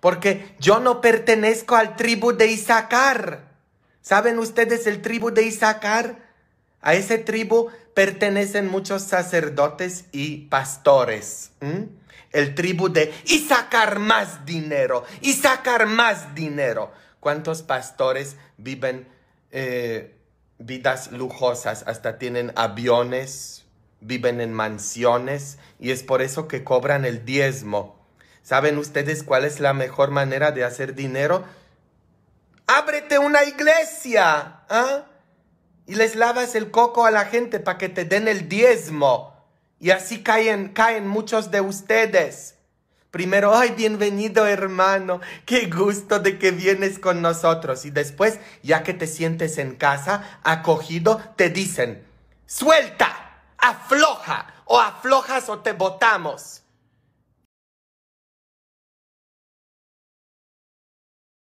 porque yo no pertenezco al tribu de Isaacar. ¿Saben ustedes el tribu de Isaacar? A ese tribu pertenecen muchos sacerdotes y pastores. El tribu de Isaacar más dinero, Isaacar más dinero. ¿Cuántos pastores viven eh, vidas lujosas? Hasta tienen aviones, viven en mansiones y es por eso que cobran el diezmo ¿Saben ustedes cuál es la mejor manera de hacer dinero? Ábrete una iglesia ¿Ah? y les lavas el coco a la gente para que te den el diezmo. Y así caen, caen muchos de ustedes. Primero, ay, bienvenido hermano, qué gusto de que vienes con nosotros. Y después, ya que te sientes en casa, acogido, te dicen, suelta, afloja, o aflojas o te botamos.